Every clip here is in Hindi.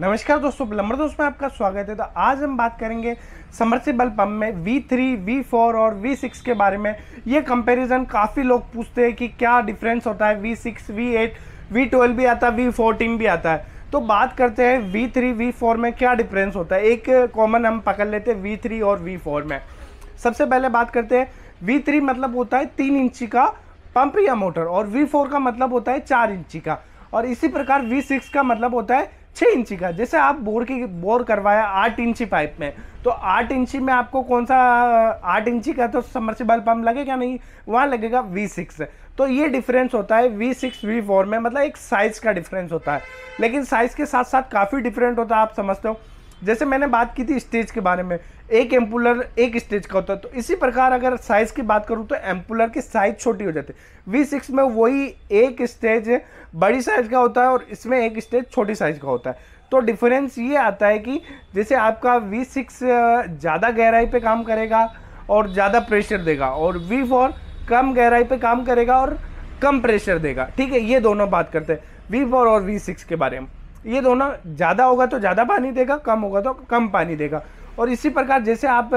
नमस्कार दोस्तों प्लम्बर दोस्त में आपका स्वागत है तो आज हम बात करेंगे समरसेबल पंप में V3, V4 और V6 के बारे में ये कंपैरिजन काफ़ी लोग पूछते हैं कि क्या डिफरेंस होता है V6, V8, V12 भी आता है V14 भी आता है तो बात करते हैं V3, V4 में क्या डिफरेंस होता है एक कॉमन हम पकड़ लेते हैं वी और वी में सबसे पहले बात करते हैं वी मतलब होता है तीन इंची का पंप या मोटर और वी का मतलब होता है चार इंची का और इसी प्रकार V6 का मतलब होता है छः इंची का जैसे आप बोर की बोर करवाया आठ इंची पाइप में तो आठ इंची में आपको कौन सा आठ इंची का तो समर्सिबल पंप लगेगा नहीं वहाँ लगेगा वी सिक्स तो ये डिफरेंस होता है वी सिक्स वी फोर में मतलब एक साइज़ का डिफरेंस होता है लेकिन साइज़ के साथ साथ काफ़ी डिफरेंट होता है आप समझते हो जैसे मैंने बात की थी स्टेज के बारे में एक एम्पुलर एक स्टेज का होता है तो इसी प्रकार अगर साइज़ की बात करूँ तो एम्पुलर की साइज़ छोटी हो जाती है वी सिक्स में वही एक स्टेज बड़ी साइज़ का होता है और इसमें एक स्टेज छोटी साइज़ का होता है तो डिफरेंस ये आता है कि जैसे आपका वी सिक्स ज़्यादा गहराई पे काम करेगा और ज़्यादा प्रेशर देगा और वी फोर कम गहराई पे काम करेगा और कम प्रेशर देगा ठीक है ये दोनों बात करते हैं वी फोर और वी सिक्स के बारे में ये दोनों ज़्यादा होगा तो ज़्यादा पानी देगा कम होगा तो कम पानी देगा और इसी प्रकार जैसे आप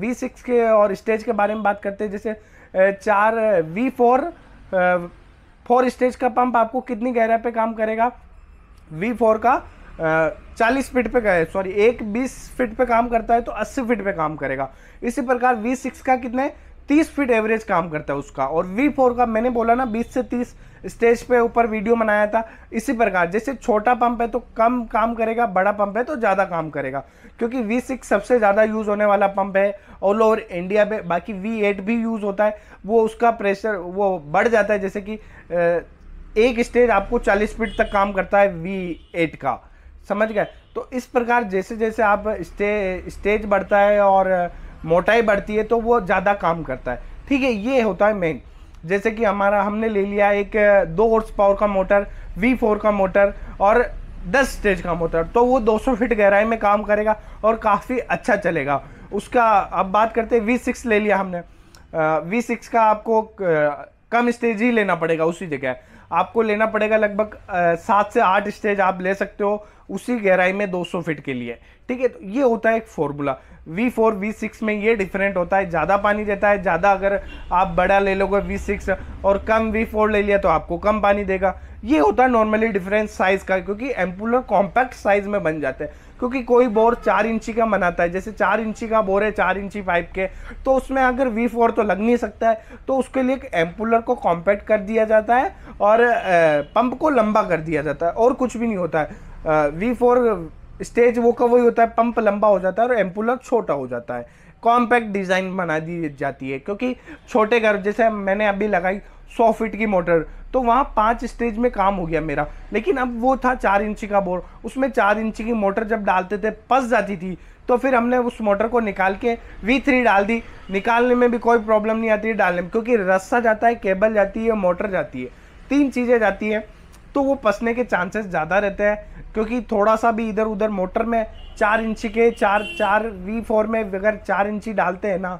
वी सिक्स के और स्टेज के बारे में बात करते हैं जैसे चार वी फोर फोर स्टेज का पंप आपको कितनी गहराई पे काम करेगा वी फोर का चालीस फिट पे गए सॉरी एक बीस फिट पे काम करता है तो अस्सी फिट पे काम करेगा इसी प्रकार वी सिक्स का कितने तीस फीट एवरेज काम करता है उसका और वी फोर का मैंने बोला ना बीस से तीस स्टेज पे ऊपर वीडियो बनाया था इसी प्रकार जैसे छोटा पंप है तो कम काम करेगा बड़ा पंप है तो ज़्यादा काम करेगा क्योंकि वी सिक्स सबसे ज़्यादा यूज़ होने वाला पंप है ऑल ओवर इंडिया पे बाकी वी एट भी यूज़ होता है वो उसका प्रेशर वो बढ़ जाता है जैसे कि एक स्टेज आपको चालीस फीट तक काम करता है वी एट का समझ गए तो इस प्रकार जैसे जैसे आप स्टेज बढ़ता है और मोटाई बढ़ती है तो वो ज़्यादा काम करता है ठीक है ये होता है मेन जैसे कि हमारा हमने ले लिया एक दो हॉर्स पावर का मोटर वी फोर का मोटर और दस स्टेज का मोटर तो वो 200 फिट गहराई में काम करेगा और काफ़ी अच्छा चलेगा उसका अब बात करते हैं वी सिक्स ले लिया हमने वी सिक्स का आपको कम स्टेज ही लेना पड़ेगा उसी जगह आपको लेना पड़ेगा लगभग सात से आठ स्टेज आप ले सकते हो उसी गहराई में 200 फीट के लिए ठीक है तो ये होता है एक formula V four V six में ये डिफरेंट होता है ज़्यादा पानी देता है ज़्यादा अगर आप बड़ा ले लोगे वी सिक्स और कम वी फोर ले लिया तो आपको कम पानी देगा ये होता है नॉर्मली डिफरेंस साइज़ का क्योंकि एम्पुलर कॉम्पैक्ट साइज़ में बन जाते हैं क्योंकि कोई बोर चार इंची का बनाता है जैसे चार इंची का बोर है चार इंची पाइप के तो उसमें अगर वी फोर तो लग नहीं सकता है तो उसके लिए एक एम्पुलर को कॉम्पैक्ट कर दिया जाता है और पंप को लंबा कर दिया जाता है और कुछ भी नहीं होता है वी फोर स्टेज वो का वही होता है पंप लंबा हो जाता है और एम्पुलर छोटा हो जाता है कॉम्पैक्ट डिज़ाइन बना दी जाती है क्योंकि छोटे घर जैसे मैंने अभी लगाई सौ फीट की मोटर तो वहाँ पाँच स्टेज में काम हो गया मेरा लेकिन अब वो था चार इंची का बोर उसमें चार इंची की मोटर जब डालते थे पस जाती थी तो फिर हमने उस मोटर को निकाल के वी थ्री डाल दी निकालने में भी कोई प्रॉब्लम नहीं आती है डालने में क्योंकि रस्सा जाता है केबल जाती है मोटर जाती है तीन चीज़ें जाती हैं तो वो पसने के चांसेस ज़्यादा रहते हैं क्योंकि थोड़ा सा भी इधर उधर मोटर में चार इंची के चार चार वी फोर में अगर चार इंची डालते हैं ना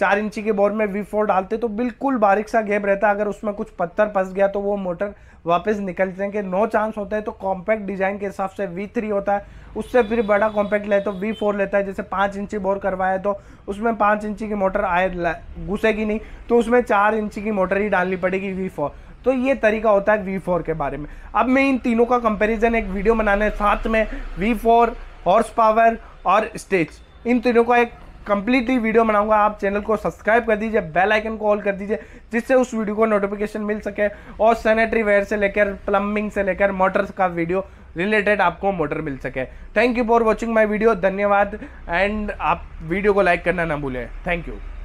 चार इंची के बोर में वी फोर डालते तो बिल्कुल बारीक सा गैप रहता है अगर उसमें कुछ पत्थर फंस गया तो वो मोटर वापस निकलते हैं कि नो चांस होता है तो कॉम्पैक्ट डिजाइन के हिसाब से वी थ्री होता है उससे फिर बड़ा कॉम्पैक्ट ले तो वी फोर लेता है जैसे पाँच इंची बोर करवाया तो उसमें पाँच इंची की मोटर आए घुसेगी नहीं तो उसमें चार इंची की मोटर ही डालनी पड़ेगी वी फोर तो ये तरीका होता है वी फोर के बारे में अब मैं इन तीनों का कंपेरिजन एक वीडियो बनाने साथ में वी फोर हॉर्स पावर और स्टेज इन तीनों का एक कंप्लीटली वीडियो बनाऊंगा आप चैनल को सब्सक्राइब कर दीजिए बेल आइकन को ऑल कर दीजिए जिससे उस वीडियो को नोटिफिकेशन मिल सके और सैनिटरी वेयर से लेकर प्लम्बिंग से लेकर मोटर्स का वीडियो रिलेटेड आपको मोटर मिल सके thank you for watching my video धन्यवाद एंड आप वीडियो को लाइक करना ना भूलें थैंक यू